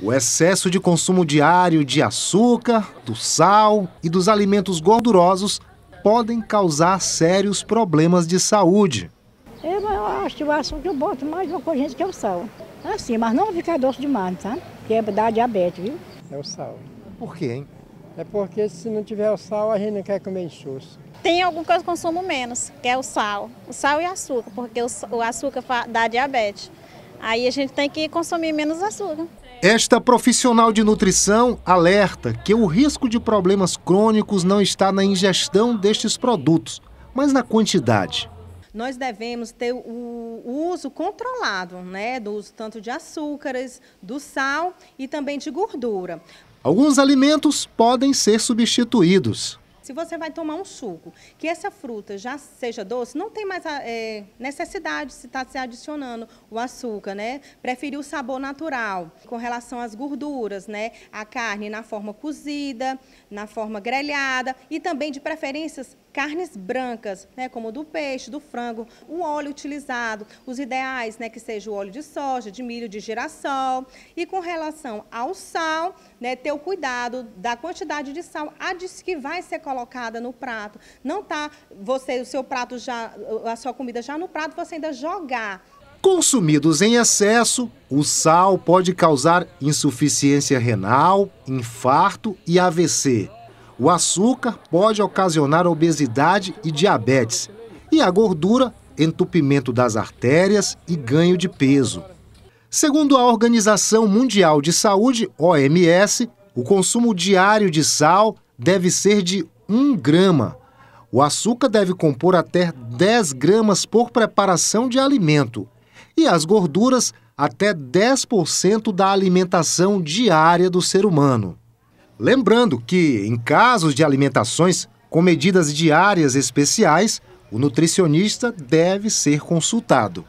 O excesso de consumo diário de açúcar, do sal e dos alimentos gordurosos podem causar sérios problemas de saúde. Eu, eu acho que o açúcar eu boto mais uma coisa que é o sal. É assim, mas não ficar doce demais, sabe? Que é dar diabetes, viu? É o sal. Por quê, hein? É porque se não tiver o sal, a gente não quer comer enxoço. Tem alguma coisa que eu consumo menos, que é o sal. O sal e açúcar, porque o açúcar dá diabetes. Aí a gente tem que consumir menos açúcar. Esta profissional de nutrição alerta que o risco de problemas crônicos não está na ingestão destes produtos, mas na quantidade. Nós devemos ter o uso controlado, né, do uso tanto de açúcares, do sal e também de gordura. Alguns alimentos podem ser substituídos, se você vai tomar um suco, que essa fruta já seja doce, não tem mais é, necessidade de se estar tá se adicionando o açúcar, né? Preferir o sabor natural. Com relação às gorduras, né? A carne na forma cozida, na forma grelhada e também de preferências carnes brancas, né, como do peixe, do frango, o óleo utilizado, os ideais, né, que seja o óleo de soja, de milho, de girassol. E com relação ao sal, né, ter o cuidado da quantidade de sal que vai ser colocado colocada no prato, não tá você o seu prato já a sua comida já no prato, você ainda jogar. Consumidos em excesso, o sal pode causar insuficiência renal, infarto e AVC. O açúcar pode ocasionar obesidade e diabetes. E a gordura, entupimento das artérias e ganho de peso. Segundo a Organização Mundial de Saúde, OMS, o consumo diário de sal deve ser de 1 grama. O açúcar deve compor até 10 gramas por preparação de alimento e as gorduras até 10% da alimentação diária do ser humano. Lembrando que, em casos de alimentações com medidas diárias especiais, o nutricionista deve ser consultado.